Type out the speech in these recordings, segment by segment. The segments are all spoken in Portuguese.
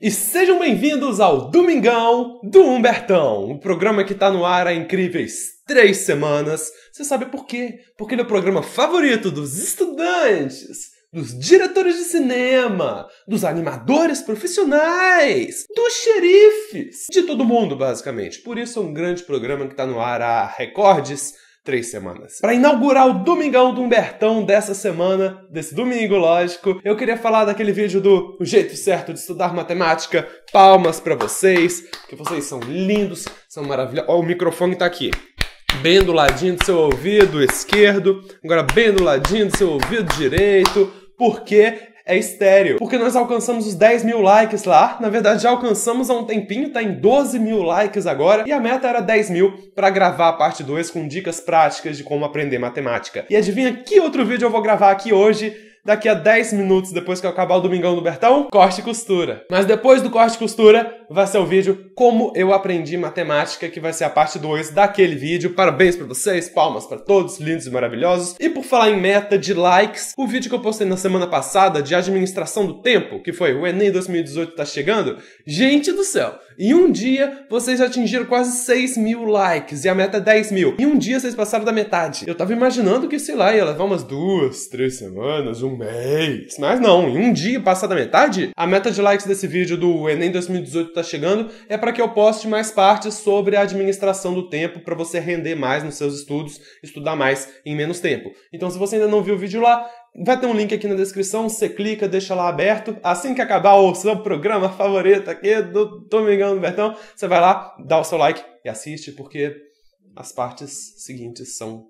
E sejam bem-vindos ao Domingão do Humbertão, um programa que está no ar há incríveis três semanas. Você sabe por quê? Porque ele é o programa favorito dos estudantes, dos diretores de cinema, dos animadores profissionais, dos xerifes, de todo mundo, basicamente. Por isso é um grande programa que está no ar há recordes três semanas. Para inaugurar o Domingão do Humbertão dessa semana, desse domingo, lógico, eu queria falar daquele vídeo do O Jeito Certo de Estudar Matemática. Palmas para vocês, que vocês são lindos, são maravilhosos. Ó, o microfone tá aqui. Bem do ladinho do seu ouvido esquerdo, agora bem do ladinho do seu ouvido direito, porque é estéreo. Porque nós alcançamos os 10 mil likes lá. Na verdade, já alcançamos há um tempinho, tá em 12 mil likes agora. E a meta era 10 mil para gravar a parte 2 com dicas práticas de como aprender matemática. E adivinha que outro vídeo eu vou gravar aqui hoje? Daqui a 10 minutos depois que eu acabar o Domingão do Bertão, corte e costura. Mas depois do corte e costura, vai ser o vídeo Como Eu Aprendi Matemática, que vai ser a parte 2 daquele vídeo. Parabéns para vocês, palmas para todos, lindos e maravilhosos. E por falar em meta de likes, o vídeo que eu postei na semana passada de administração do tempo, que foi o Enem 2018 tá chegando, gente do céu, em um dia vocês atingiram quase 6 mil likes e a meta é 10 mil. Em um dia vocês passaram da metade. Eu tava imaginando que, sei lá, ia levar umas duas, três semanas, um mês. Mas não, em um dia passar da metade, a meta de likes desse vídeo do Enem 2018 está chegando é para que eu poste mais partes sobre a administração do tempo para você render mais nos seus estudos, estudar mais em menos tempo. Então, se você ainda não viu o vídeo lá, vai ter um link aqui na descrição, você clica, deixa lá aberto. Assim que acabar o seu programa favorito aqui do Domingão do Bertão, você vai lá, dá o seu like e assiste, porque as partes seguintes são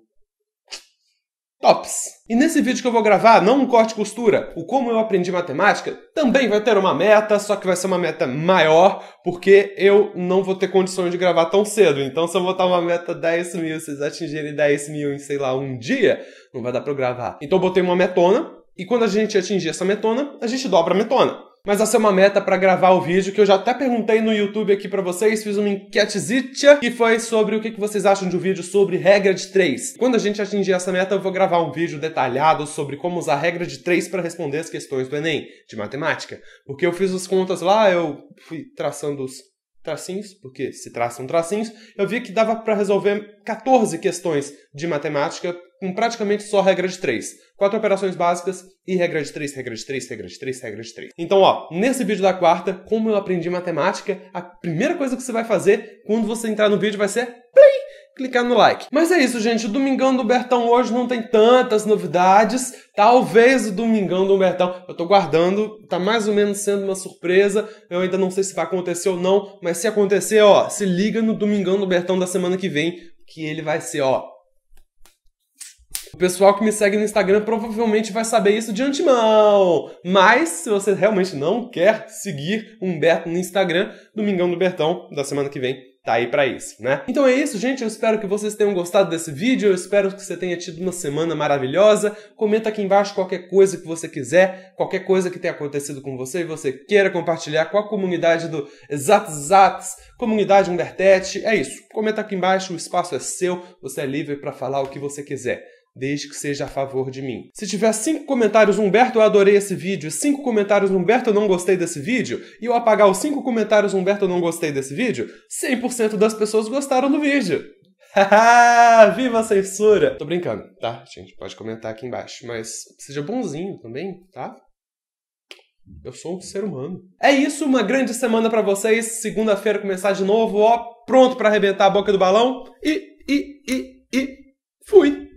tops. E nesse vídeo que eu vou gravar, não um corte costura, o como eu aprendi matemática, também vai ter uma meta, só que vai ser uma meta maior, porque eu não vou ter condições de gravar tão cedo. Então, se eu botar uma meta 10 mil, vocês atingirem 10 mil em, sei lá, um dia, não vai dar pra eu gravar. Então, eu botei uma metona, e quando a gente atingir essa metona, a gente dobra a metona. Mas essa é uma meta para gravar o vídeo que eu já até perguntei no YouTube aqui para vocês, fiz uma enquetezinha que foi sobre o que vocês acham de um vídeo sobre regra de três. Quando a gente atingir essa meta, eu vou gravar um vídeo detalhado sobre como usar a regra de três para responder as questões do Enem de matemática, porque eu fiz as contas lá, eu fui traçando os tracinhos, porque se traçam tracinhos, eu vi que dava para resolver 14 questões de matemática com praticamente só regra de 3. Quatro operações básicas e regra de 3, regra de 3, regra de 3, regra de 3. Então, ó, nesse vídeo da quarta, como eu aprendi matemática, a primeira coisa que você vai fazer quando você entrar no vídeo vai ser play! clicar no like. Mas é isso, gente. O Domingão do Bertão hoje não tem tantas novidades. Talvez o Domingão do Bertão. Eu tô guardando, tá mais ou menos sendo uma surpresa. Eu ainda não sei se vai acontecer ou não, mas se acontecer, ó, se liga no Domingão do Bertão da semana que vem, que ele vai ser, ó, o pessoal que me segue no Instagram provavelmente vai saber isso de antemão. Mas se você realmente não quer seguir Humberto no Instagram, Domingão do Bertão, da semana que vem, tá aí para isso, né? Então é isso, gente. Eu espero que vocês tenham gostado desse vídeo. Eu espero que você tenha tido uma semana maravilhosa. Comenta aqui embaixo qualquer coisa que você quiser, qualquer coisa que tenha acontecido com você e você queira compartilhar com a comunidade do Exatos Exatos, comunidade Humbertete. É isso. Comenta aqui embaixo, o espaço é seu, você é livre para falar o que você quiser desde que seja a favor de mim. Se tiver cinco comentários, Humberto, eu adorei esse vídeo, cinco comentários, Humberto, eu não gostei desse vídeo, e eu apagar os cinco comentários, Humberto, eu não gostei desse vídeo, 100% das pessoas gostaram do vídeo. Viva a censura! Tô brincando, tá? Gente, pode comentar aqui embaixo, mas seja bonzinho também, tá? Eu sou um ser humano. É isso, uma grande semana para vocês. Segunda-feira começar de novo, ó, pronto para arrebentar a boca do balão. E, e, e, e fui!